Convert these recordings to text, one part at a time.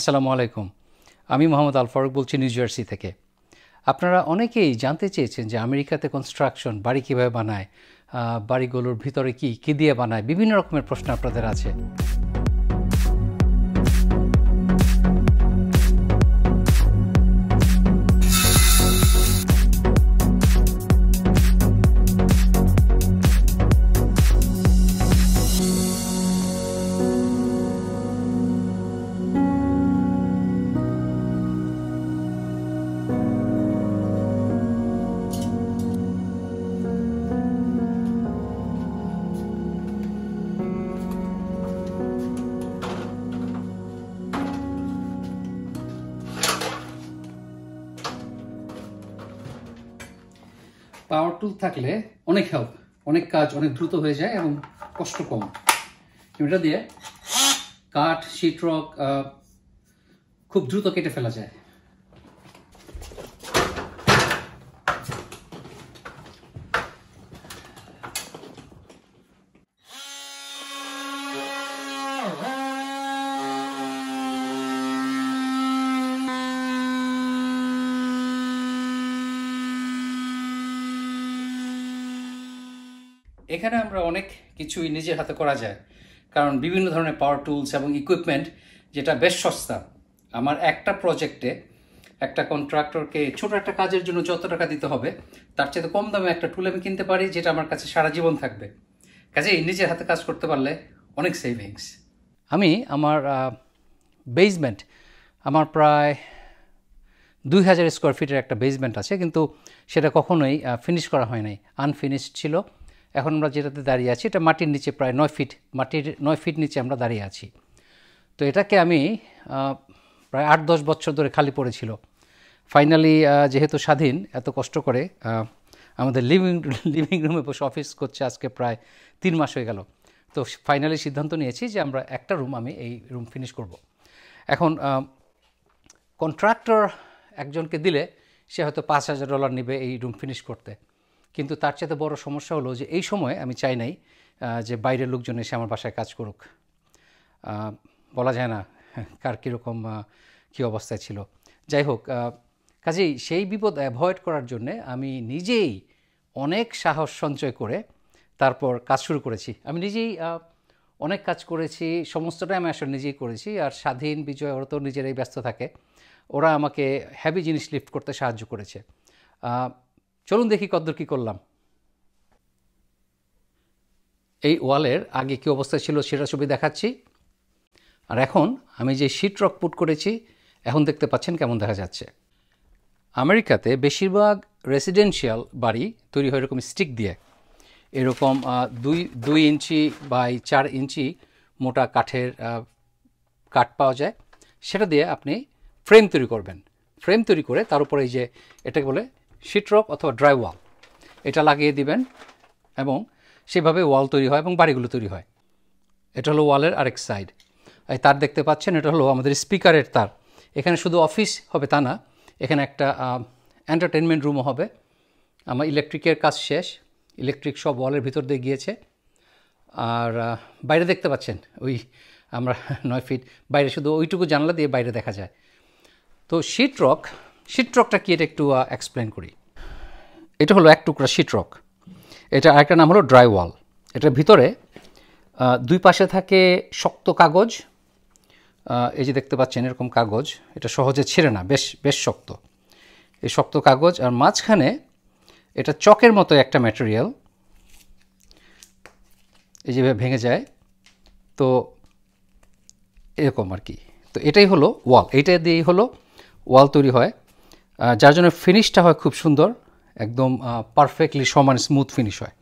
আসসালামু আলাইকুম আমি মোহাম্মদ আল ফারুক বলছি নিউ জার্সি থেকে আপনারা অনেকেই জানতে চেয়েছেন যে আমেরিকাতে কনস্ট্রাকশন বাড়ি কীভাবে বানায় বাড়িগুলোর ভিতরে কি কী দিয়ে বানায় বিভিন্ন রকমের প্রশ্ন আপনাদের আছে থাকলে অনেক হেল্প অনেক কাজ অনেক দ্রুত হয়ে যায় এবং কষ্ট কম এটা দিয়ে কাঠ শীতরক খুব দ্রুত কেটে ফেলা যায় এখানে আমরা অনেক কিছুই নিজের হাতে করা যায় কারণ বিভিন্ন ধরনের পাওয়ার টুলস এবং ইকুইপমেন্ট যেটা বেশ সস্তা আমার একটা প্রজেক্টে একটা কন্ট্রাক্টরকে ছোট একটা কাজের জন্য যত টাকা দিতে হবে তার চেয়ে কম দামে একটা টুল আমি কিনতে পারি যেটা আমার কাছে সারা জীবন থাকবে কাজে নিজের হাতে কাজ করতে পারলে অনেক সেভিংস আমি আমার বেজমেন্ট আমার প্রায় দুই হাজার স্কোয়ার ফিটের একটা বেসমেন্ট আছে কিন্তু সেটা কখনোই ফিনিশ করা হয় নাই আনফিনিশড ছিল এখন আমরা যেটাতে দাঁড়িয়ে আছি এটা মাটির নিচে প্রায় নয় ফিট মাটির নয় ফিট নিচে আমরা দাঁড়িয়ে আছি তো এটাকে আমি প্রায় আট দশ বছর ধরে খালি পড়েছিল ফাইনালি যেহেতু স্বাধীন এত কষ্ট করে আমাদের লিভিং লিভিং রুমে বসে অফিস করছে আজকে প্রায় তিন মাস হয়ে গেল তো ফাইনালি সিদ্ধান্ত নিয়েছি যে আমরা একটা রুম আমি এই রুম ফিনিশ করব। এখন কন্ট্রাক্টর একজনকে দিলে সে হয়তো পাঁচ হাজার ডলার নেবে এই রুম ফিনিশ করতে কিন্তু তার চেয়ে বড় সমস্যা হলো যে এই সময় আমি চাই নাই যে বাইরের লোকজন এসে আমার বাসায় কাজ করুক বলা যায় না কার কীরকম কী অবস্থায় ছিল যাই হোক কাজেই সেই বিপদ অ্যাভয়েড করার জন্যে আমি নিজেই অনেক সাহস সঞ্চয় করে তারপর কাজ শুরু করেছি আমি নিজেই অনেক কাজ করেছি সমস্তটাই আমি আসলে নিজেই করেছি আর স্বাধীন বিজয় ওরা তো নিজেরাই ব্যস্ত থাকে ওরা আমাকে হ্যাভি জিনিস লিফট করতে সাহায্য করেছে চলুন দেখি কদ্দর কী করলাম এই ওয়ালের আগে কি অবস্থা ছিল সেটা ছবি দেখাচ্ছি আর এখন আমি যে শীট রক পুট করেছি এখন দেখতে পাচ্ছেন কেমন দেখা যাচ্ছে আমেরিকাতে বেশিরভাগ রেসিডেন্সিয়াল বাড়ি তৈরি হয় এরকম স্টিক দিয়ে এরকম দুই দুই ইঞ্চি বাই চার ইঞ্চি মোটা কাঠের কাঠ পাওয়া যায় সেটা দিয়ে আপনি ফ্রেম তৈরি করবেন ফ্রেম তৈরি করে তার উপরে এই যে এটাকে বলে শিটরক অথবা ড্রাই ওয়াল এটা লাগিয়ে দিবেন এবং সেভাবে ওয়াল তৈরি হয় এবং বাড়িগুলো তৈরি হয় এটা হলো ওয়ালের আরেক সাইড এই তার দেখতে পাচ্ছেন এটা হলো আমাদের স্পিকারের তার এখানে শুধু অফিস হবে তা না এখানে একটা এন্টারটেনমেন্ট রুমও হবে আমার ইলেকট্রিকের কাজ শেষ ইলেকট্রিক সব ওয়ালের ভিতর দিয়ে গিয়েছে আর বাইরে দেখতে পাচ্ছেন ওই আমরা নয় ফিট বাইরে শুধু ওইটুকু জানলা দিয়ে বাইরে দেখা যায় তো শীত রক শীতরকটা কি এটা একটু এক্সপ্লেন করি এটা হলো এক টুকরা শীতরক এটা আরেকটা নাম হলো ড্রাই ওয়াল এটার ভিতরে দুই পাশে থাকে শক্ত কাগজ এই যে দেখতে পাচ্ছেন এরকম কাগজ এটা সহজে ছিঁড়ে না বেশ বেশ শক্ত এই শক্ত কাগজ আর মাঝখানে এটা চকের মতো একটা ম্যাটেরিয়াল এই যেভাবে ভেঙে যায় তো এরকম আর কি তো এটাই হলো ওয়াল এইটা দিয়েই হলো ওয়াল তৈরি হয় যার জন্য ফিনিশটা হয় খুব সুন্দর একদম পারফেক্টলি সমান স্মুথ ফিনিশ হয়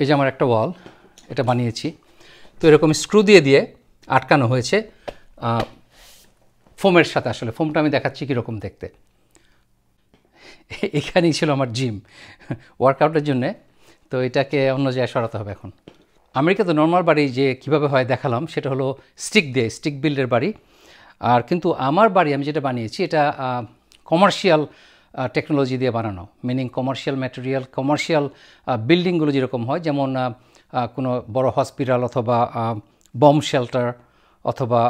এই যে আমার একটা ওয়াল এটা বানিয়েছি তো এরকম স্ক্রু দিয়ে দিয়ে আটকানো হয়েছে ফোমের সাথে আসলে ফোমটা আমি দেখাচ্ছি কীরকম দেখতে এখানেই ছিল আমার জিম ওয়ার্কআউটের জন্যে তো এটাকে অন্য জায়গায় সরাতে হবে এখন তো নর্মাল বাড়ি যে কিভাবে হয় দেখালাম সেটা হলো স্টিক দিয়ে স্টিক বিল্ডের বাড়ি আর কিন্তু আমার বাড়ি আমি যেটা বানিয়েছি এটা কমার্শিয়াল টেকনোলজি দিয়ে বানানো মিনিং কমার্শিয়াল ম্যাটেরিয়াল কমার্শিয়াল বিল্ডিংগুলো যেরকম হয় যেমন কোনো বড় হসপিটাল অথবা বম শেল্টার অথবা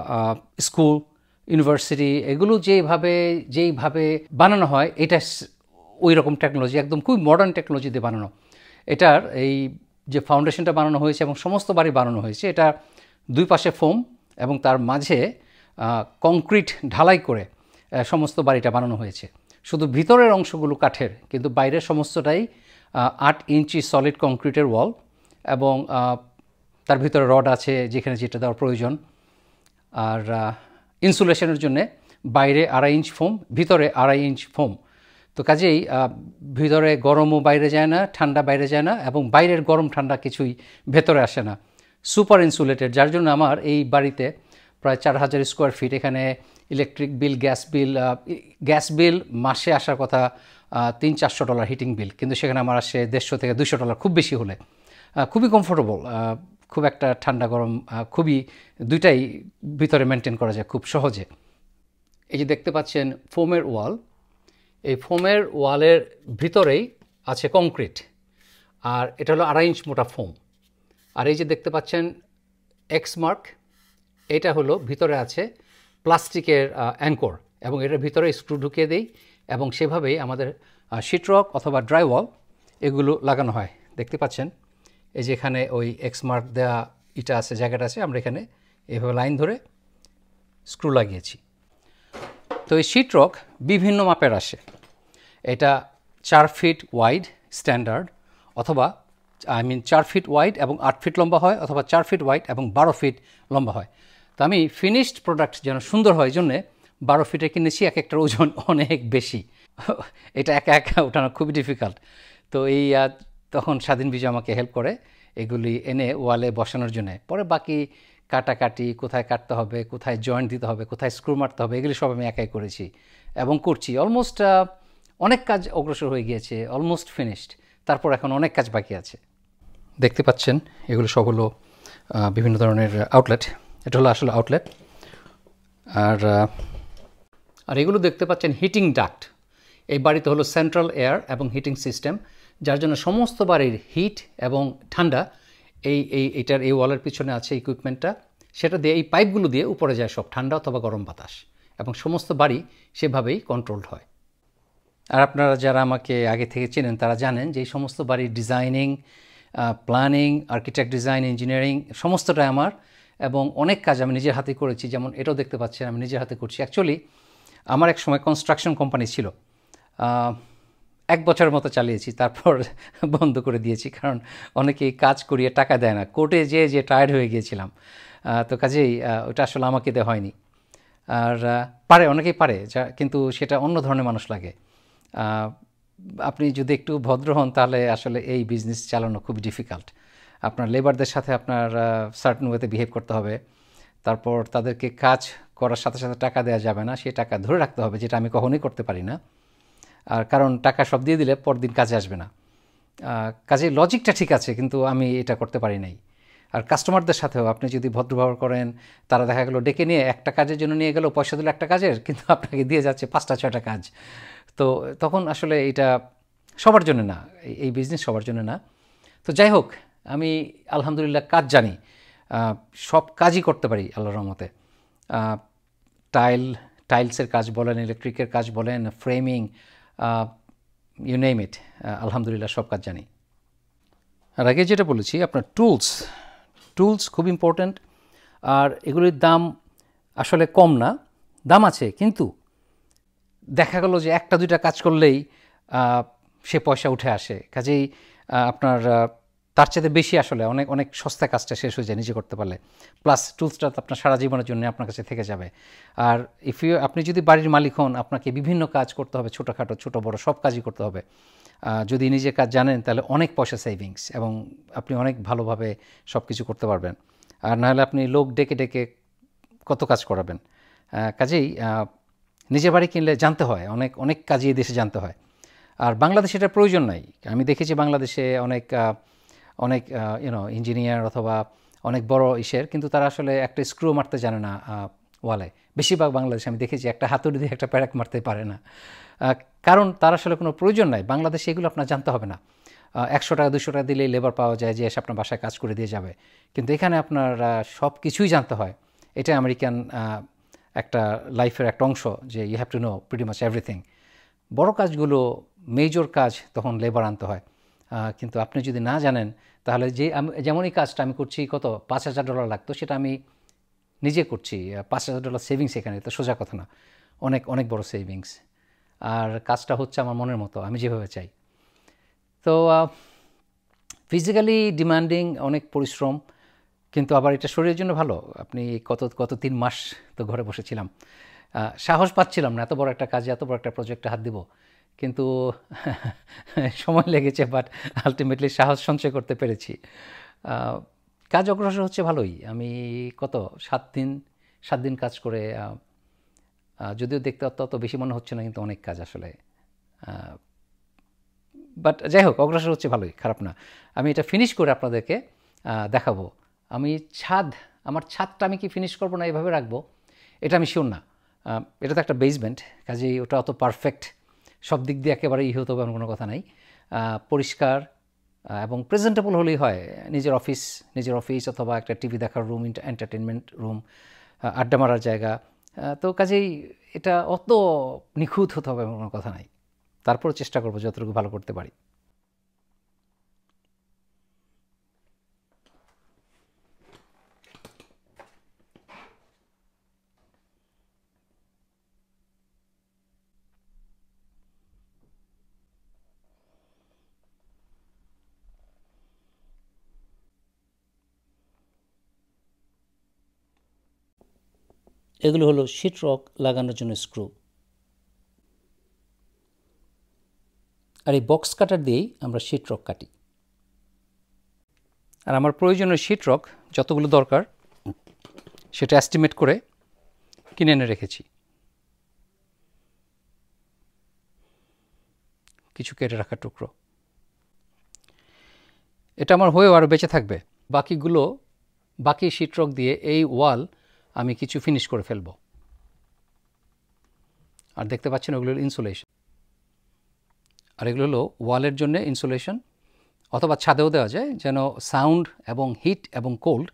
স্কুল ইউনিভার্সিটি এগুলো যেভাবে যেইভাবে বানানো হয় এটা ওই রকম টেকনোলজি একদম খুবই মডার্ন টেকনোলজি দিয়ে বানানো এটার এই যে ফাউন্ডেশনটা বানানো হয়েছে এবং সমস্ত বাড়ি বানানো হয়েছে এটা দুই পাশে ফোম এবং তার মাঝে কংক্রিট ঢালাই করে সমস্ত বাড়িটা বানানো হয়েছে শুধু ভিতরের অংশগুলো কাঠের কিন্তু বাইরের সমস্তটাই আট ইঞ্চি সলিড কংক্রিটের ওয়াল এবং তার ভিতরে রড আছে যেখানে যেটা দেওয়ার প্রয়োজন আর ইনসুলেশনের জন্যে বাইরে আড়াই ইঞ্চ ফোম ভিতরে আড়াই ইঞ্চ ফোম তো কাজেই ভিতরে গরমও বাইরে যায় না ঠান্ডা বাইরে যায় না এবং বাইরের গরম ঠান্ডা কিছুই ভেতরে আসে না সুপার ইনসুলেটেড যার জন্য আমার এই বাড়িতে প্রায় চার হাজার স্কোয়ার ফিট এখানে electric bill gas bill gas bill মাসে আসার কথা তিন চারশো ডলার হিটিং বিল কিন্তু সেখানে আমার আসে দেড়শো থেকে দুশো ডলার খুব বেশি হলে খুবই কমফোর্টেবল খুব একটা ঠান্ডা গরম খুবই দুইটাই ভিতরে মেনটেন করা যায় খুব সহজে এই যে দেখতে পাচ্ছেন ফোমের ওয়াল এই ফোমের ওয়ালের ভিতরেই আছে কংক্রিট আর এটা হলো আড়াই ইঞ্চ মোটা ফোম আর এই যে দেখতে পাচ্ছেন এক্স মার্ক এটা হলো ভিতরে আছে প্লাস্টিকের অ্যাঙ্কর এবং এটার ভিতরে স্ক্রু ঢুকিয়ে দেই এবং সেভাবেই আমাদের শিটরক অথবা ড্রাইওয়াল এগুলো লাগানো হয় দেখতে পাচ্ছেন এই যেখানে ওই এক্সমার্ক দেওয়া ইটা আছে জায়গাটা আছে আমরা এখানে এভাবে লাইন ধরে স্ক্রু লাগিয়েছি তো এই শিটরক বিভিন্ন মাপের আসে এটা চার ফিট ওয়াইড স্ট্যান্ডার্ড অথবা আই মিন চার ফিট ওয়াইড এবং আট ফিট লম্বা হয় অথবা চার ফিট ওয়াইড এবং বারো ফিট লম্বা হয় তো আমি ফিনিশড প্রোডাক্ট যেন সুন্দর হয় জন্যে বারো ফিটে কিনেছি এক একটার ওজন অনেক বেশি এটা একা একা ওঠানো খুবই ডিফিকাল্ট তো এই তখন স্বাধীন বিজয় আমাকে হেল্প করে এগুলি এনে ওয়ালে বসানোর জন্যে পরে বাকি কাটাকাটি কোথায় কাটতে হবে কোথায় জয়েন্ট দিতে হবে কোথায় স্ক্রু মারতে হবে এগুলি সব আমি একাই করেছি এবং করছি অলমোস্ট অনেক কাজ অগ্রসর হয়ে গিয়েছে অলমোস্ট ফিনিশড তারপর এখন অনেক কাজ বাকি আছে দেখতে পাচ্ছেন এগুলো সব হলো বিভিন্ন ধরনের আউটলেট এটা হলো আসলে আউটলেট আর আর এগুলো দেখতে পাচ্ছেন হিটিং ডাক্ট এই বাড়িতে হলো সেন্ট্রাল এয়ার এবং হিটিং সিস্টেম যার জন্য সমস্ত বাড়ির হিট এবং ঠান্ডা এই এই এটার এই ওয়ালের পিছনে আছে ইকুইপমেন্টটা সেটা দিয়ে এই পাইপগুলো দিয়ে উপরে যায় সব ঠান্ডা অথবা গরম বাতাস এবং সমস্ত বাড়ি সেভাবেই কন্ট্রোলড হয় আর আপনারা যারা আমাকে আগে থেকে চেনেন তারা জানেন যে এই সমস্ত বাড়ির designing planning architect design engineering সমস্তটাই আমার এবং অনেক কাজ আমি নিজের হাতে করেছি যেমন এটাও দেখতে পাচ্ছেন আমি নিজের হাতে করছি অ্যাকচুয়ালি আমার এক সময় কনস্ট্রাকশন কোম্পানি ছিল এক বছরের মতো চালিয়েছি তারপর বন্ধ করে দিয়েছি কারণ অনেকেই কাজ করিয়ে টাকা দেয় না কোর্টে যে যে টায়ার্ড হয়ে গিয়েছিলাম তো কাজেই ওটা আসলে আমাকে দেওয়া হয়নি আর পারে অনেকেই পারে যা কিন্তু সেটা অন্য ধরনের মানুষ লাগে আপনি যদি একটু ভদ্র হন তাহলে আসলে এই বিজনেস চালানো খুব ডিফিকাল্ট আপনার লেবারদের সাথে আপনার সার্টন ওয়েতে বিহেভ করতে হবে তারপর তাদেরকে কাজ করার সাথে সাথে টাকা দেওয়া যাবে না সে টাকা ধরে রাখতে হবে যেটা আমি কখনোই করতে পারি না আর কারণ টাকা সব দিয়ে দিলে পরদিন কাজে আসবে না কাজে লজিকটা ঠিক আছে কিন্তু আমি এটা করতে পারি নাই আর কাস্টমারদের সাথেও আপনি যদি ভদ্র ব্যবহার করেন তারা দেখা গেলো ডেকে নিয়ে একটা কাজের জন্য নিয়ে গেলো পয়সা দিলে একটা কাজের কিন্তু আপনাকে দিয়ে যাচ্ছে পাঁচটা ছয়টা কাজ তো তখন আসলে এটা সবার জন্য না এই বিজনেস সবার জন্য না তো যাই হোক আমি আলহামদুলিল্লাহ কাজ জানি সব কাজই করতে পারি আল্লাহর রহমতে টাইল টাইলসের কাজ বলেন ইলেকট্রিকের কাজ বলেন ফ্রেমিং ইউ নেম ইট আলহামদুলিল্লাহ সব কাজ জানি আর আগে যেটা বলেছি আপনার টুলস টুলস খুব ইম্পর্ট্যান্ট আর এগুলির দাম আসলে কম না দাম আছে কিন্তু দেখা গেল যে একটা দুইটা কাজ করলেই সে পয়সা উঠে আসে কাজেই আপনার তার চেয়ে বেশি আসলে অনেক অনেক সস্তা কাজটা শেষ হয়ে যায় নিজে করতে পারলে প্লাস টুলসটা আপনার সারা জীবনের জন্য আপনার কাছে থেকে যাবে আর ইফ ইউ আপনি যদি বাড়ির মালিক হন আপনাকে বিভিন্ন কাজ করতে হবে ছোটোখাটো ছোটো বড় সব কাজই করতে হবে যদি নিজে কাজ জানেন তাহলে অনেক পয়সা সেভিংস এবং আপনি অনেক ভালোভাবে সব কিছু করতে পারবেন আর নাহলে আপনি লোক ডেকে ডেকে কত কাজ করাবেন কাজেই নিজের বাড়ি কিনলে জানতে হয় অনেক অনেক কাজই দেশে জানতে হয় আর বাংলাদেশে এটা প্রয়োজন নাই আমি দেখেছি বাংলাদেশে অনেক অনেক ইউনো ইঞ্জিনিয়ার অথবা অনেক বড় ইসের কিন্তু তারা আসলে একটা স্ক্রু মারতে জানে না ওয়ালে বেশিরভাগ বাংলাদেশে আমি দেখেছি একটা হাতুড়ি দিয়ে একটা প্যারাক মারতে পারে না কারণ তার আসলে কোনো প্রয়োজন নাই বাংলাদেশে এগুলো আপনার জানতে হবে না একশো টাকা দুশো টাকা দিলেই লেবার পাওয়া যায় যে এসে আপনার বাসায় কাজ করে দিয়ে যাবে কিন্তু এখানে আপনার সব কিছুই জানতে হয় এটা আমেরিকান একটা লাইফের একটা অংশ যে you have to know pretty much everything বড় কাজগুলো মেজর কাজ তখন লেবার আনতে হয় কিন্তু আপনি যদি না জানেন তাহলে যে যেমন এই কাজটা আমি করছি কত পাঁচ হাজার ডলার লাগতো সেটা আমি নিজে করছি পাঁচ হাজার ডলার সেভিংস এখানে তো সোজা কথা না অনেক অনেক বড় সেভিংস আর কাজটা হচ্ছে আমার মনের মতো আমি যেভাবে চাই তো ফিজিক্যালি ডিমান্ডিং অনেক পরিশ্রম কিন্তু আবার এটা শরীরের জন্য ভালো আপনি কত কত তিন মাস তো ঘরে বসেছিলাম সাহস পাচ্ছিলাম না এত বড় একটা কাজে এত বড় একটা প্রজেক্টে হাত দিব কিন্তু সময় লেগেছে বাট আলটিমেটলি সাহস সঞ্চয় করতে পেরেছি কাজ অগ্রসর হচ্ছে ভালোই আমি কত সাত দিন সাত দিন কাজ করে যদিও দেখতে অত বেশি মনে হচ্ছে না কিন্তু অনেক কাজ আসলে বাট যাই হোক অগ্রসর হচ্ছে ভালোই খারাপ না আমি এটা ফিনিশ করে আপনাদেরকে দেখাবো আমি ছাদ আমার ছাদটা আমি কি ফিনিশ করবো না এভাবে রাখবো এটা আমি শিওর না এটা তো একটা বেসমেন্ট কাজেই ওটা অত পারফেক্ট সব দিক দিয়ে একেবারে ইহত ইয়ে হতে হবে এমন কোনো কথা নাই পরিষ্কার এবং প্রেজেন্টেবল হলেই হয় নিজের অফিস নিজের অফিস অথবা একটা টিভি দেখার রুম এন্টারটেনমেন্ট রুম আড্ডা মারার জায়গা তো কাজেই এটা অত নিখুঁত হতে হবে এমন কোনো কথা নাই তারপরও চেষ্টা করবো যতটুকু ভালো করতে পারি এগুলো হলো শিট রক লাগানোর জন্য স্ক্রু আর এই বক্স কাটার দিয়েই আমরা শিট রক কাটি আর আমার প্রয়োজনীয় শিট রক যতগুলো দরকার সেটা অ্যাস্টিমেট করে কিনে এনে রেখেছি কিছু কেটে রাখা টুকরো এটা আমার হয়েও আরও বেঁচে থাকবে বাকিগুলো বাকি রক দিয়ে এই ওয়াল আমি কিছু ফিনিশ করে ফেলব আর দেখতে পাচ্ছেন ওগুলো ইনসুলেশন আর এগুলো হলো ওয়ালের জন্য ইনসুলেশন অথবা ছাদেও দেওয়া যায় যেন সাউন্ড এবং হিট এবং কোল্ড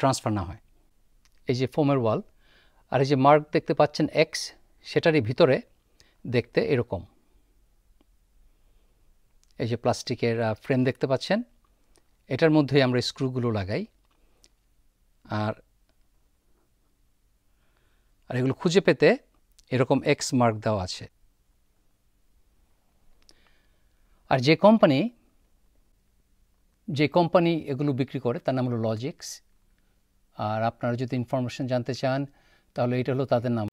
ট্রান্সফার না হয় এই যে ফোমের ওয়াল আর এই যে মার্ক দেখতে পাচ্ছেন এক্স সেটারই ভিতরে দেখতে এরকম এই যে প্লাস্টিকের ফ্রেম দেখতে পাচ্ছেন এটার মধ্যেই আমরা স্ক্রুগুলো লাগাই আর আর এগুলো খুঁজে পেতে এরকম এক্স মার্ক দেওয়া আছে আর যে কোম্পানি যে কোম্পানি এগুলো বিক্রি করে তার নাম হলো লজিক্স আর আপনারা যদি ইনফরমেশন জানতে চান তাহলে এটা হলো তাদের নাম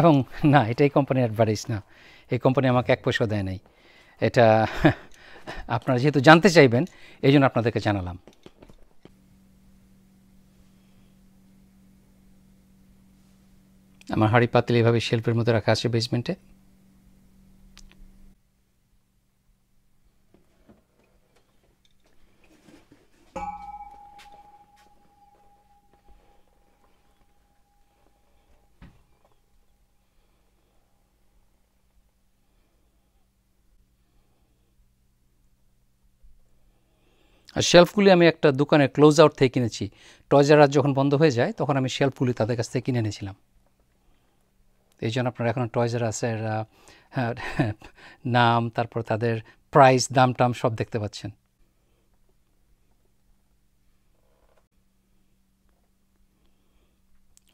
এবং না এটাই কোম্পানি অ্যাডভার্টাইজ না এই কোম্পানি আমাকে এক পয়সা দেয় নাই এটা আপনারা যেহেতু জানতে চাইবেন এই জন্য আপনাদেরকে জানালাম আমার হাড়ি পাতিল এভাবে শিল্পের মধ্যে রাখা আছে বেসমেন্টে আর শেলফগুলি আমি একটা দোকানের ক্লোজ আউট থেকে কিনেছি টয়জার যখন বন্ধ হয়ে যায় তখন আমি শেলফগুলি তাদের কাছ থেকে কিনে এনেছিলাম এই জন্য আপনারা এখন টয়েস আছে নাম তারপর তাদের প্রাইস দাম টাম সব দেখতে পাচ্ছেন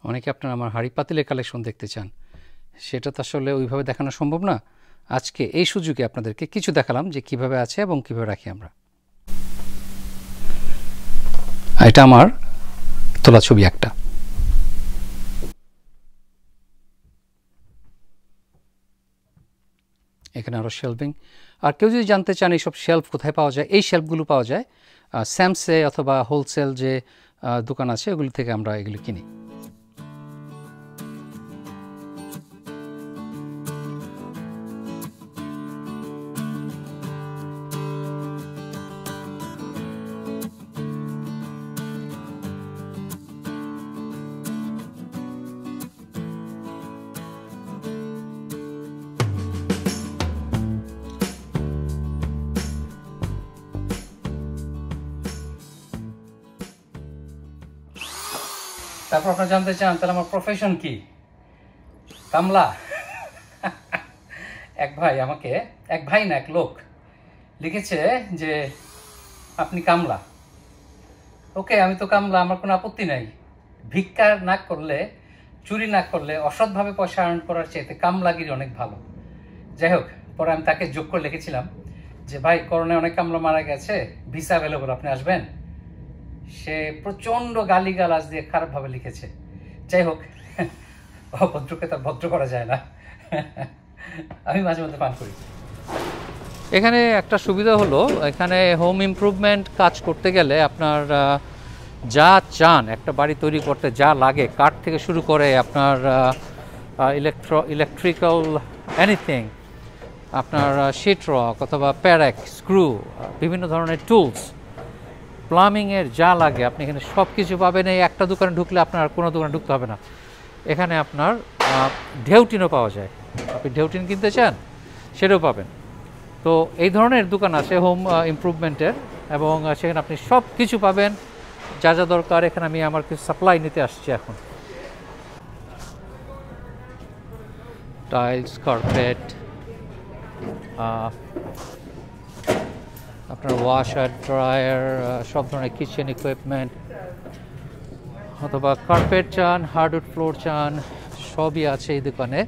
অনেকে আপনার আমার হাড়ি পাতিলের কালেকশন দেখতে চান সেটা তো আসলে ওইভাবে দেখানো সম্ভব না আজকে এই সুযোগে আপনাদেরকে কিছু দেখালাম যে কিভাবে আছে এবং কিভাবে রাখি আমরা এটা আমার তোলা ছবি একটা এখানে আরও শেলভিং আর কেউ যদি জানতে চান এইসব শেলফ কোথায় পাওয়া যায় এই শেলফগুলো পাওয়া যায় স্যামসে অথবা হোলসেল যে দোকান আছে ওগুলি থেকে আমরা এগুলো কিনি তারপর আপনারা জানতে চান তাহলে আমার প্রফেশন কি কামলা এক ভাই আমাকে এক ভাই না এক লোক লিখেছে যে আপনি কামলা ওকে আমি তো কামলা আমার কোনো আপত্তি নাই ভিক্ষা না করলে চুরি না করলে অসৎভাবে পয়সা আর্ন করার চাইতে কামলাগিরি অনেক ভালো যাই হোক পরে আমি তাকে যোগ করে লিখেছিলাম যে ভাই করোনায় অনেক কামলা মারা গেছে ভিসা অ্যাভেলেবল আপনি আসবেন সে প্রচণ্ড গালিগালাজ দিয়ে খারাপভাবে লিখেছে যাই হোক অভদ্রকে তার ভদ্র করা যায় না আমি মাঝে মধ্যে পান করি এখানে একটা সুবিধা হলো এখানে হোম ইমপ্রুভমেন্ট কাজ করতে গেলে আপনার যা চান একটা বাড়ি তৈরি করতে যা লাগে কাঠ থেকে শুরু করে আপনার ইলেকট্র ইলেকট্রিক্যাল এনিথিং আপনার রক অথবা প্যারেক স্ক্রু বিভিন্ন ধরনের টুলস প্লামিংয়ের যা লাগে আপনি এখানে সব কিছু পাবেন এই একটা দোকানে ঢুকলে আপনার কোনো দোকানে ঢুকতে হবে না এখানে আপনার ঢেউটিনও পাওয়া যায় আপনি ঢেউটিন কিনতে চান সেটাও পাবেন তো এই ধরনের দোকান আছে হোম ইমপ্রুভমেন্টের এবং সেখানে আপনি সব কিছু পাবেন যা যা দরকার এখানে আমি আমার কিছু সাপ্লাই নিতে আসছি এখন টাইলস কার্পেট আপনার ওয়াশার ড্রায়ার সব ধরনের কিচেন ইকুইপমেন্ট অথবা কার্পেট চান হার্ডউড ফ্লোর চান সবই আছে এই দোকানে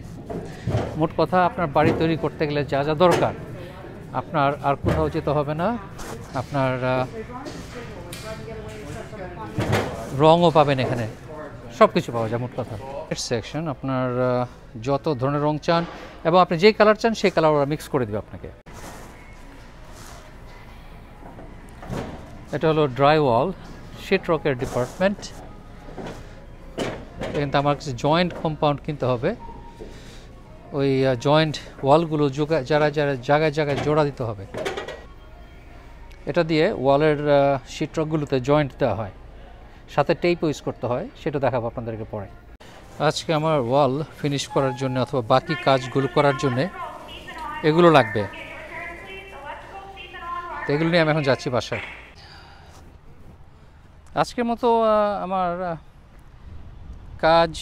মোট কথা আপনার বাড়ি তৈরি করতে গেলে যা যা দরকার আপনার আর কোথাও যেতে হবে না আপনার রঙও পাবেন এখানে সব কিছু পাওয়া যায় মোট কথা এর সেকশন আপনার যত ধরনের রং চান এবং আপনি যে কালার চান সেই কালার ওরা মিক্স করে দেবে আপনাকে এটা হলো ড্রাই ওয়াল শিট রকের ডিপার্টমেন্ট কিন্তু আমার কাছে জয়েন্ট কম্পাউন্ড কিনতে হবে ওই জয়েন্ট ওয়ালগুলো যারা যারা জায়গায় জায়গায় জোড়া দিতে হবে এটা দিয়ে ওয়ালের শিটরকগুলোতে জয়েন্ট দেওয়া হয় সাথে টেপ ইউজ করতে হয় সেটা দেখাবো আপনাদেরকে পরে আজকে আমার ওয়াল ফিনিশ করার জন্য অথবা বাকি কাজগুলো করার জন্য এগুলো লাগবে এগুলো নিয়ে আমি এখন যাচ্ছি বাসায় আজকের মতো আমার কাজ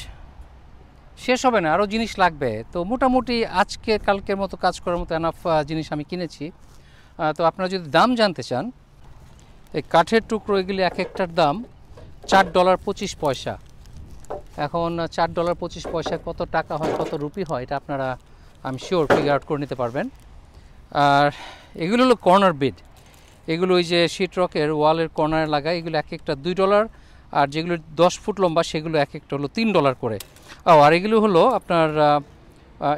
শেষ হবে না আরও জিনিস লাগবে তো মোটামুটি আজকে কালকের মতো কাজ করার মতো এনাফ জিনিস আমি কিনেছি তো আপনারা যদি দাম জানতে চান এই কাঠের টুকরো এগুলি এক একটার দাম চার ডলার পঁচিশ পয়সা এখন চার ডলার পঁচিশ পয়সা কত টাকা হয় কত রুপি হয় এটা আপনারা আমি শিওর ফিগার আউট করে নিতে পারবেন আর এগুলো হলো কর্নার বিড এগুলো ওই যে শিট রকের ওয়ালের কর্নারে লাগায় এগুলো এক একটা দুই ডলার আর যেগুলো দশ ফুট লম্বা সেগুলো এক একটা হলো তিন ডলার করে ও আর এগুলো হলো আপনার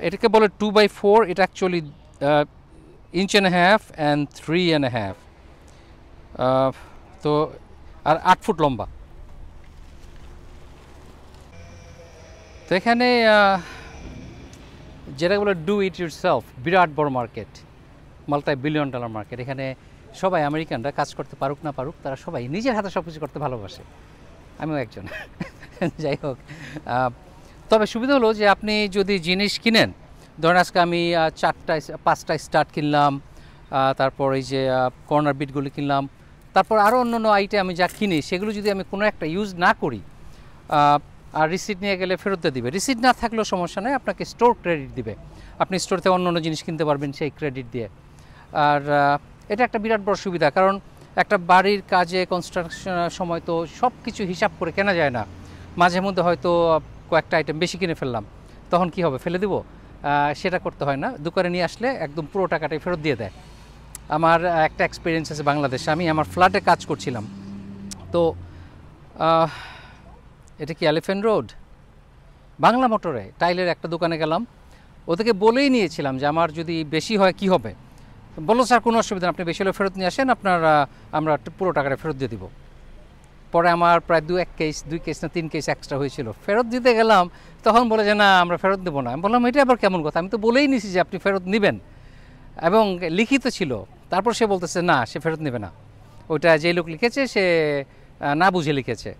এটাকে বলে টু বাই ফোর এটা actually inch and half and three and half তো আর আট ফুট লম্বা তো এখানে যেটা বলে ডু ইট ইউর সেলফ বিরাট বড় market multi billion dollar market এখানে সবাই আমেরিকানরা কাজ করতে পারুক না পারুক তারা সবাই নিজের হাতে সব কিছু করতে ভালোবাসে আমিও একজন যাই হোক তবে সুবিধা হলো যে আপনি যদি জিনিস কিনেন ধরেন আজকে আমি চারটা পাঁচটা স্টার্ট কিনলাম তারপর এই যে কর্নার বিটগুলি কিনলাম তারপর আরও অন্য অন্য আইটেম আমি যা কিনি সেগুলো যদি আমি কোনো একটা ইউজ না করি আর রিসিট নিয়ে গেলে ফেরত দিয়ে দিবে রিসিট না থাকলেও সমস্যা নয় আপনাকে স্টোর ক্রেডিট দিবে আপনি স্টোর থেকে অন্য অন্য জিনিস কিনতে পারবেন সেই ক্রেডিট দিয়ে আর এটা একটা বিরাট বড় সুবিধা কারণ একটা বাড়ির কাজে কনস্ট্রাকশনের সময় তো সব কিছু হিসাব করে কেনা যায় না মাঝে মধ্যে হয়তো কয়েকটা আইটেম বেশি কিনে ফেললাম তখন কি হবে ফেলে দেব সেটা করতে হয় না দোকানে নিয়ে আসলে একদম পুরো টাকাটাই ফেরত দিয়ে দেয় আমার একটা এক্সপিরিয়েন্স আছে বাংলাদেশে আমি আমার ফ্ল্যাটে কাজ করছিলাম তো এটা কি অ্যালিফেন্ট রোড বাংলা মোটরে টাইলের একটা দোকানে গেলাম ওদেরকে বলেই নিয়েছিলাম যে আমার যদি বেশি হয় কি হবে বললো স্যার কোনো অসুবিধা আপনি বেশি হলে ফেরত নিয়ে আসেন আপনার আমরা পুরো টাকাটা ফেরত দিয়ে দিব পরে আমার প্রায় দু এক কেস দুই কেস না তিন কেস এক্সট্রা হয়েছিল ফেরত দিতে গেলাম তখন বলে যে না আমরা ফেরত দেবো না আমি বললাম এটা আবার কেমন কথা আমি তো বলেই নিছি যে আপনি ফেরত নেবেন এবং লিখিত ছিল তারপর সে বলতেছে না সে ফেরত নেবে না ওইটা যে লোক লিখেছে সে না বুঝে লিখেছে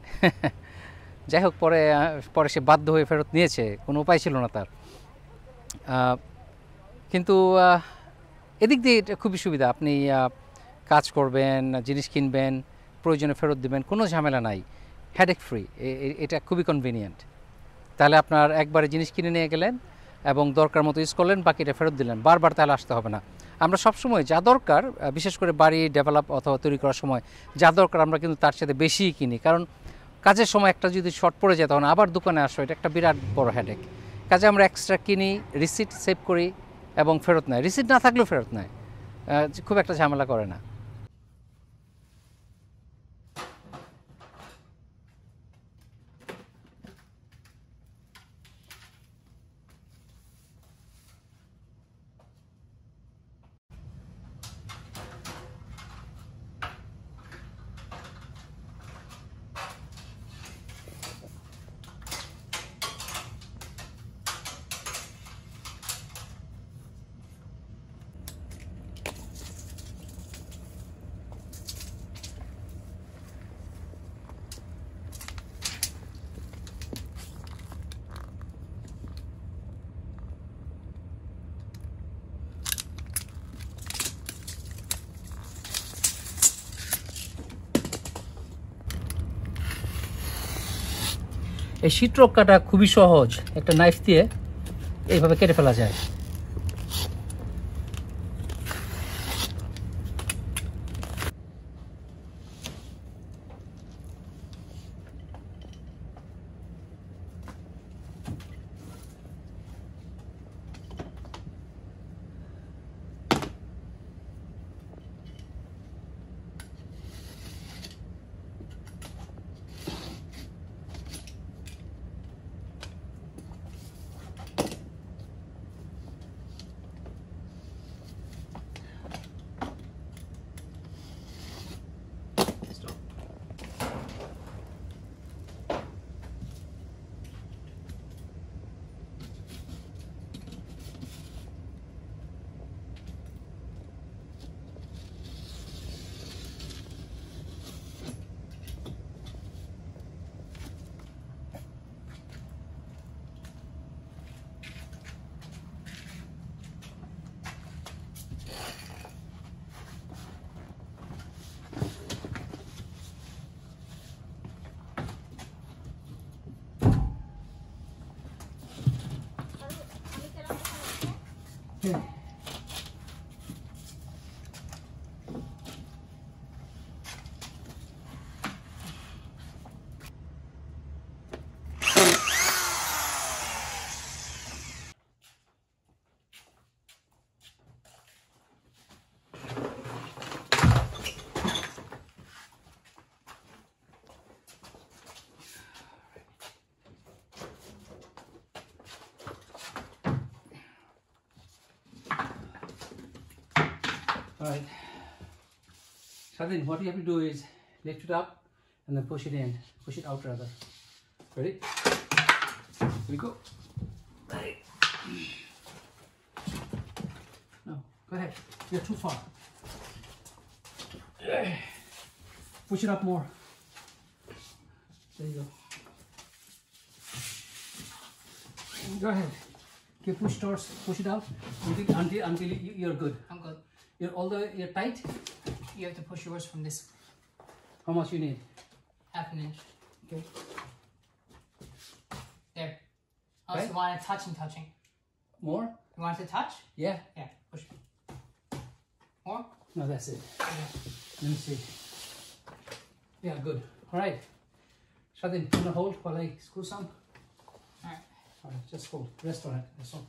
যাই হোক পরে পরে সে বাধ্য হয়ে ফেরত নিয়েছে কোনো উপায় ছিল না তার কিন্তু এদিক দিয়ে এটা খুবই সুবিধা আপনি কাজ করবেন জিনিস কিনবেন প্রয়োজনে ফেরত দেবেন কোনো ঝামেলা নাই হেডেক ফ্রি এটা খুবই কনভিনিয়েন্ট তাহলে আপনার একবারে জিনিস কিনে নিয়ে গেলেন এবং দরকার মতো ইউজ করলেন বাকিটা ফেরত দিলেন বারবার তাহলে আসতে হবে না আমরা সবসময় যা দরকার বিশেষ করে বাড়ি ডেভেলপ অথবা তৈরি করার সময় যা দরকার আমরা কিন্তু তার সাথে বেশিই কিনি কারণ কাজের সময় একটা যদি শর্ট পড়ে যায় তখন আবার দোকানে আসো এটা একটা বিরাট বড় হেডেক কাজে আমরা এক্সট্রা কিনি রিসিট সেভ করি এবং ফেরত নেয় রিসিট না থাকলেও ফেরত নেয় খুব একটা ঝামেলা করে না শীতরক্ষাটা খুবই সহজ একটা নাইফ দিয়ে এইভাবে কেটে ফেলা যায় So then what you have to do is lift it up and then push it in, push it out rather. Ready? Here we go. No, go ahead. You're too far. Push it up more. There you go. Go ahead. You push towards, push it out until, until, until you're good. I'm good. You're, although you're tight, you have to push yours from this. How much you need? Half an inch. Okay. There. Also, oh, you want to touch and touching. More? You want to touch? Yeah. Yeah, push. More? No, that's it. Let me see. Yeah, good. All right. Shut in. then put hold while I screw some? All right. All right, just hold. Rest on it. That's all.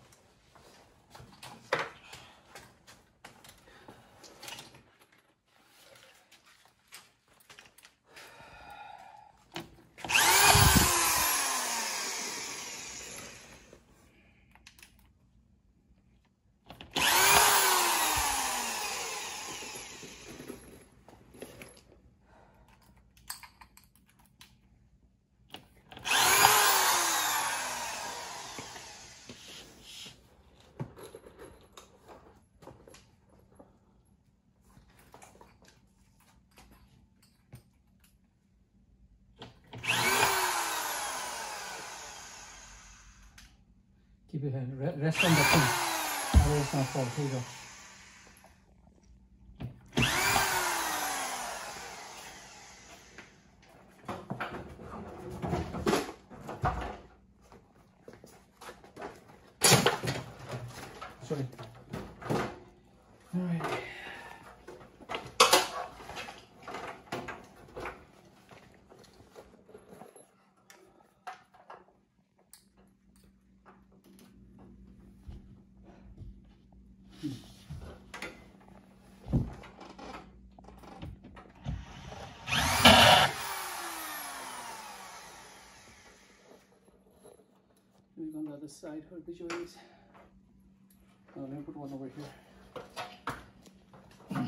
keep your hand. Rest on the feet. Always not fall. Here you go. other side hood the joint is. let me put one over here.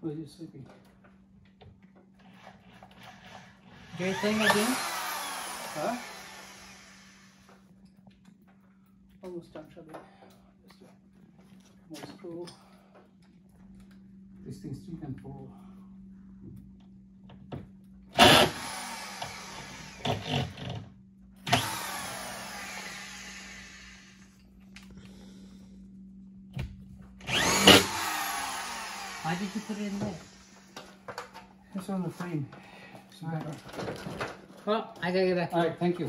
Why are you sleeping? Your thing again? Huh? Almost done, Shabby. Just more screw. This things too can fall. Why did you put it in there? It's on the frame. Thank you এই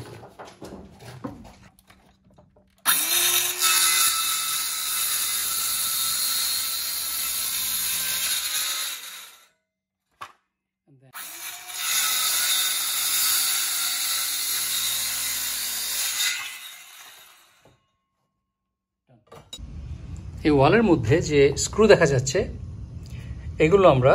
ওয়ালের মধ্যে যে screw দেখা যাচ্ছে এগুলো আমরা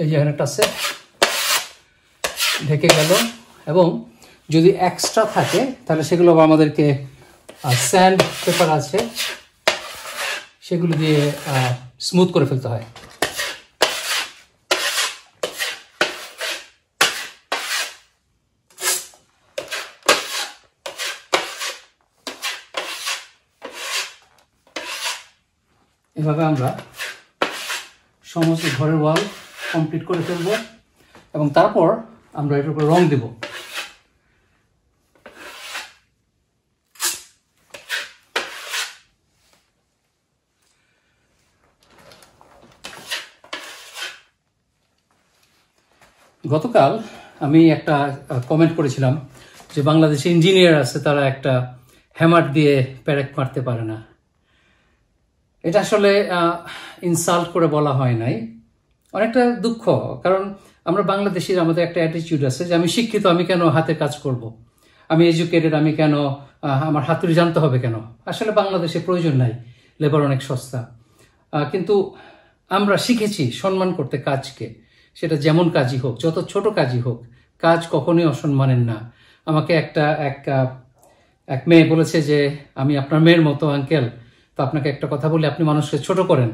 এই যে এখানে একটা ঢেকে গেল এবং যদি এক্সট্রা থাকে তাহলে সেগুলো আমাদেরকে স্যান্ড পেপার আছে সেগুলো দিয়ে স্মুথ করে ফেলতে হয় এভাবে আমরা সমস্ত ঘরের ওয়াল কমপ্লিট করে ফেলব এবং তারপর আমরা এটার উপর রং দেব গতকাল আমি একটা কমেন্ট করেছিলাম যে বাংলাদেশে ইঞ্জিনিয়ার আছে তারা একটা হ্যামার দিয়ে প্যারেক মারতে পারে না এটা আসলে ইনসাল্ট করে বলা হয় নাই অনেকটা দুঃখ কারণ আমরা বাংলাদেশের আমাদের একটা অ্যাটিটিউড আছে যে আমি শিক্ষিত আমি কেন হাতে কাজ করব। আমি এজুকেটেড আমি কেন আমার হাতুড়ি জানতে হবে কেন আসলে বাংলাদেশে প্রয়োজন নাই লেবার অনেক সস্তা কিন্তু আমরা শিখেছি সম্মান করতে কাজকে সেটা যেমন কাজই হোক যত ছোট কাজই হোক কাজ কখনোই অসম্মানের না আমাকে একটা এক এক মেয়ে বলেছে যে আমি আপনার মেয়ের মতো আঙ্কেল তো আপনাকে একটা কথা বলি আপনি মানুষকে ছোট করেন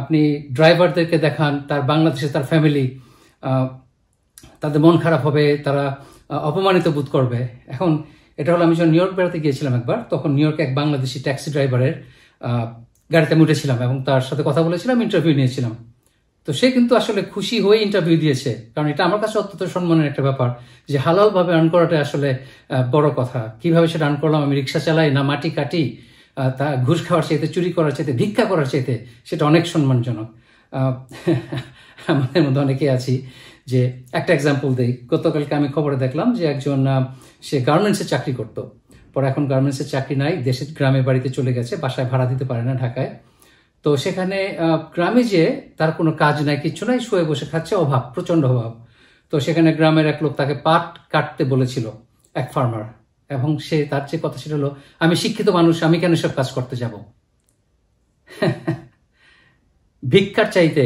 আপনি ড্রাইভারদেরকে দেখান তার বাংলাদেশে তার ফ্যামিলি তাদের মন খারাপ হবে তারা অপমানিত বোধ করবে এখন এটা হলো আমি যখন নিউ ইয়র্ক বেড়াতে গিয়েছিলাম একবার তখন নিউ ইয়র্কে এক বাংলাদেশি ট্যাক্সি ড্রাইভারের গাড়িতে আমি উঠেছিলাম এবং তার সাথে কথা বলেছিলাম ইন্টারভিউ নিয়েছিলাম তো সে কিন্তু আসলে খুশি হয়ে ইন্টারভিউ দিয়েছে কারণ এটা আমার কাছে অত্যন্ত সম্মানের একটা ব্যাপার যে হালালভাবে আর্ন করাটা আসলে বড় কথা কিভাবে সেটা আর্ন করলাম আমি রিক্সা চালাই না মাটি কাটি তা ঘুষ খাওয়ার চাইতে চুরি করার চাইতে ভিক্ষা করার চাইতে সেটা অনেক সম্মানজনক আমাদের মধ্যে অনেকে আছি যে একটা এক্সাম্পল দেই গতকালকে আমি খবরে দেখলাম যে একজন সে গার্মেন্টসে চাকরি করত পরে এখন গার্মেন্টসের চাকরি নাই দেশের গ্রামে বাড়িতে চলে গেছে বাসায় ভাড়া দিতে পারে না ঢাকায় তো সেখানে গ্রামে যে তার কোনো কাজ নাই কিছু নাই শুয়ে বসে খাচ্ছে অভাব প্রচণ্ড অভাব তো সেখানে গ্রামের এক লোক তাকে পাট কাটতে বলেছিল এক ফার্মার এবং সে তার যে কথা ছিল আমি শিক্ষিত মানুষ আমি কেন সব কাজ করতে যাব ভিক্ষার চাইতে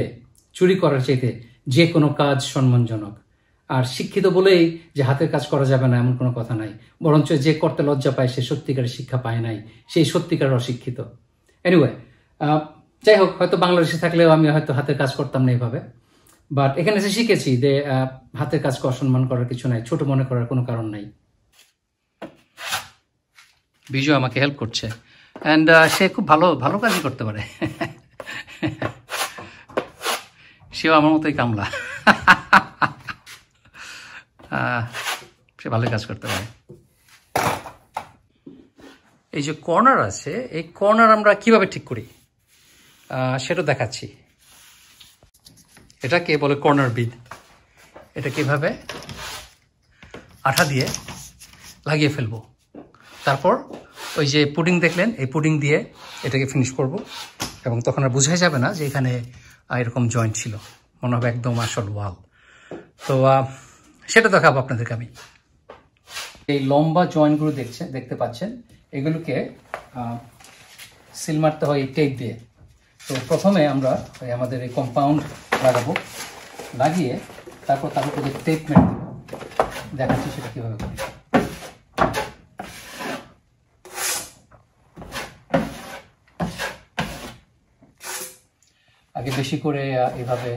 চুরি করার চাইতে যে কোনো কাজ সম্মানজনক আর শিক্ষিত বলেই যে হাতের কাজ করা যাবে না এমন কোনো কথা নাই বরঞ্চ যে করতে লজ্জা পায় সে সত্যিকারের শিক্ষা পায় নাই সেই সত্যিকার অশিক্ষিত এনিওয়ে যাই হোক হয়তো বাংলাদেশে থাকলেও আমি হয়তো হাতের কাজ করতাম না এইভাবে বাট এখানে এসে শিখেছি যে হাতের কাজকে অসম্মান করার কিছু নাই ছোট মনে করার কোনো কারণ নাই বিজু আমাকে হেল্প করছে অ্যান্ড uh, সে খুব ভালো ভালো কাজই করতে পারে সেও আমার মতোই কামলা সে ভালোই কাজ করতে পারে এই যে কর্নার আছে এই কর্নার আমরা কিভাবে ঠিক করি সেটা দেখাচ্ছি এটাকে বলে কর্নার বিদ এটা কিভাবে আঠা দিয়ে লাগিয়ে ফেলবো তারপর ওই যে পুডিং দেখলেন এই পুডিং দিয়ে এটাকে ফিনিশ করব এবং তখন আর বোঝাই যাবে না যে এখানে এরকম জয়েন্ট ছিল মনে হবে একদম আসল ওয়াল তো সেটা দেখাবো আপনাদেরকে আমি এই লম্বা জয়েন্টগুলো দেখছে দেখতে পাচ্ছেন এগুলোকে সিল মারতে হয় এই টেপ দিয়ে তো প্রথমে আমরা আমাদের এই কম্পাউন্ড লাগাবো লাগিয়ে তারপর তার উপরে টেপ মেরে দেখাচ্ছি সেটা কীভাবে করি তাকে বেশি করে এভাবে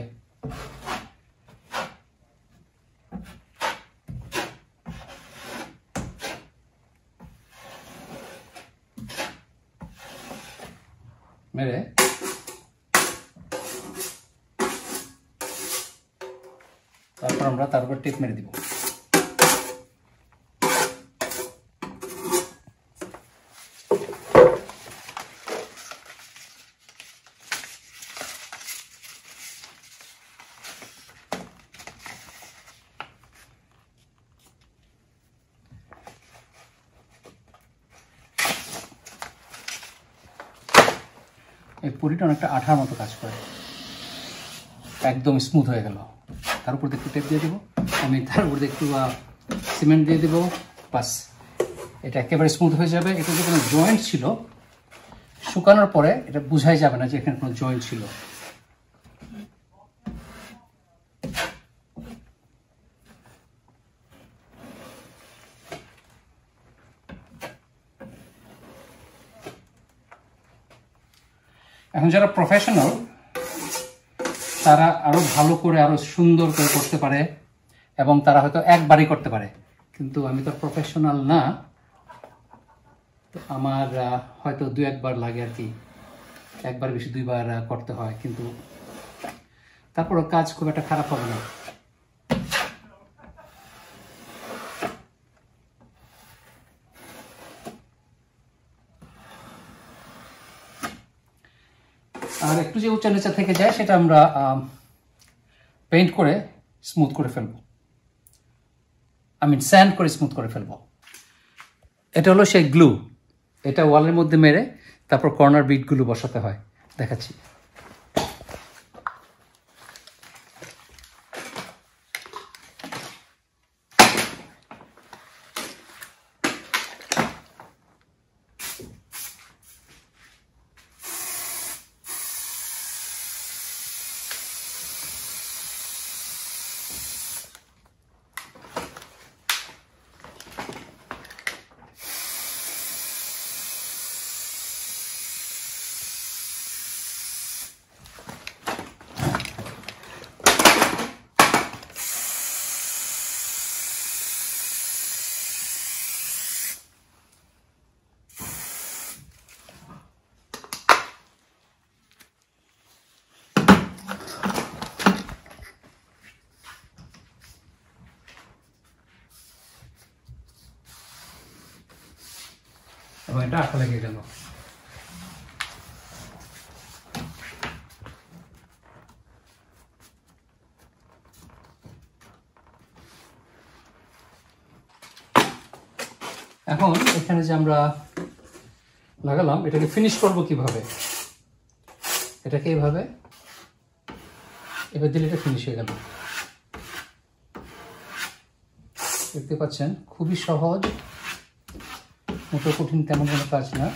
মেরে তারপর আমরা তারপর টিপ মেরে দিবো একটা আঠার মতো কাজ করে একদম স্মুথ হয়ে গেল তার উপর একটু টেপ দিয়ে দেবো আমি তার উপর একটু সিমেন্ট দিয়ে দেবো বাস এটা একেবারে স্মুথ হয়ে যাবে এটা যে কোনো জয়েন্ট ছিল শুকানোর পরে এটা বোঝাই যাবে না যে এখানে কোনো জয়েন্ট ছিল এখন যারা প্রফেশনাল তারা আরো ভালো করে আরও সুন্দর করে করতে পারে এবং তারা হয়তো একবারই করতে পারে কিন্তু আমি তো প্রফেশনাল না তো আমার হয়তো দু একবার লাগে আর কি একবার বেশি দুইবার করতে হয় কিন্তু তারপরও কাজ খুব একটা খারাপ হবে না একটু যে উচ্চা নিচা থেকে যায় সেটা আমরা পেইন্ট করে স্মুথ করে ফেলবো আই মিন স্যান্ড করে স্মুথ করে ফেলবো এটা হলো সেই গ্লু এটা ওয়ালের মধ্যে মেরে তারপর কর্নার বিটগুলো বসাতে হয় দেখাচ্ছি পয়েন্টে আঠা লেগে গেল এখন এখানে যে আমরা লাগালাম এটাকে ফিনিশ করব কিভাবে এটাকে এইভাবে এবার দিলে এটা ফিনিশ হয়ে গেল দেখতে পাচ্ছেন খুবই সহজ মোটর কঠিন তেমন কোনো কাজ না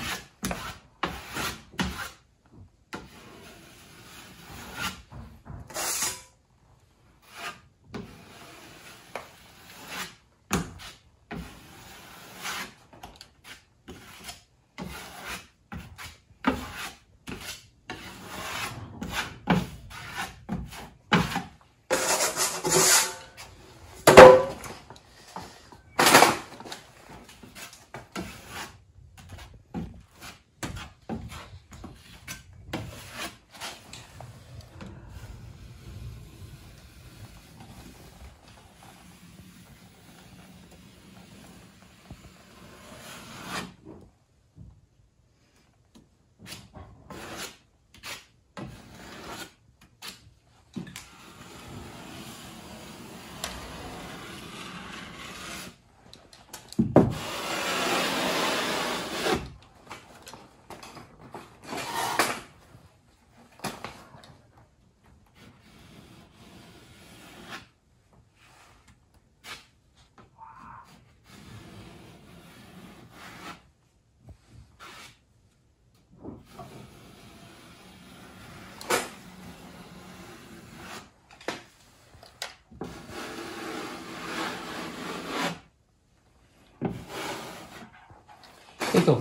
তো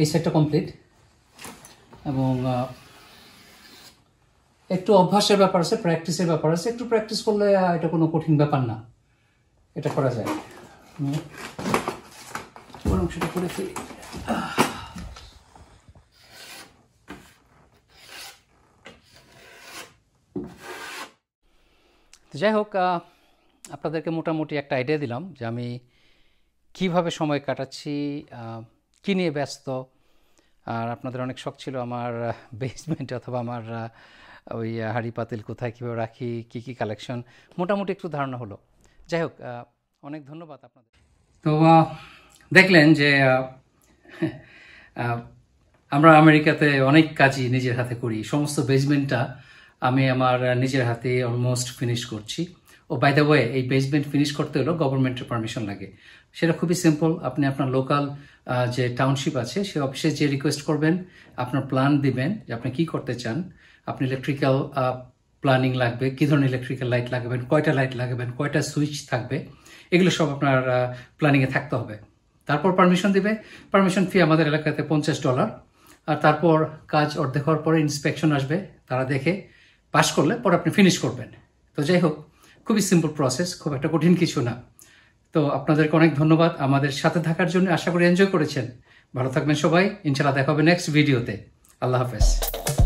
এই সেটটা কমপ্লিট এবং একটু অভ্যাসের ব্যাপার আছে প্র্যাকটিসের ব্যাপার আছে একটু প্র্যাকটিস করলে এটা কোনো কঠিন ব্যাপার না এটা করা যায় অংশটা করে ফেলি যাই হোক আপনাদেরকে মোটামুটি একটা আইডিয়া দিলাম যে আমি কিভাবে সময় কাটাচ্ছি কী নিয়ে ব্যস্ত আর আপনাদের অনেক শখ ছিল আমার বেসমেন্ট অথবা আমার ওই হাড়ি পাতিল কোথায় কীভাবে রাখি কী কী কালেকশন মোটামুটি একটু ধারণা হলো যাই হোক অনেক ধন্যবাদ আপনাদের তো দেখলেন যে আমরা আমেরিকাতে অনেক কাজই নিজের হাতে করি সমস্ত বেসমেন্টটা আমি আমার নিজের হাতে অলমোস্ট ফিনিশ করছি ও বাই দ্য ওয়ে এই বেসমেন্ট ফিনিশ করতে হলেও গভর্নমেন্টের পারমিশন লাগে সেটা খুবই সিম্পল আপনি আপনার লোকাল যে টাউনশিপ আছে সে অফিসে যে রিকোয়েস্ট করবেন আপনার প্ল্যান দিবেন যে আপনি কি করতে চান আপনি ইলেকট্রিক্যাল প্ল্যানিং লাগবে কী ধরনের ইলেকট্রিক্যাল লাইট লাগাবেন কয়টা লাইট লাগাবেন কয়টা সুইচ থাকবে এগুলো সব আপনার প্ল্যানিংয়ে থাকতে হবে তারপর পারমিশন দিবে পারমিশন ফি আমাদের এলাকাতে পঞ্চাশ ডলার আর তারপর কাজ অর্ধেক হওয়ার পরে ইন্সপেকশন আসবে তারা দেখে পাশ করলে পরে আপনি ফিনিশ করবেন তো যাই হোক খুবই সিম্পল প্রসেস খুব একটা কঠিন কিছু না তো আপনাদেরকে অনেক ধন্যবাদ আমাদের সাথে থাকার জন্য আশা করি এনজয় করেছেন ভালো থাকবেন সবাই ইনশাল্লাহ দেখা হবে নেক্সট ভিডিওতে আল্লাহ হাফেজ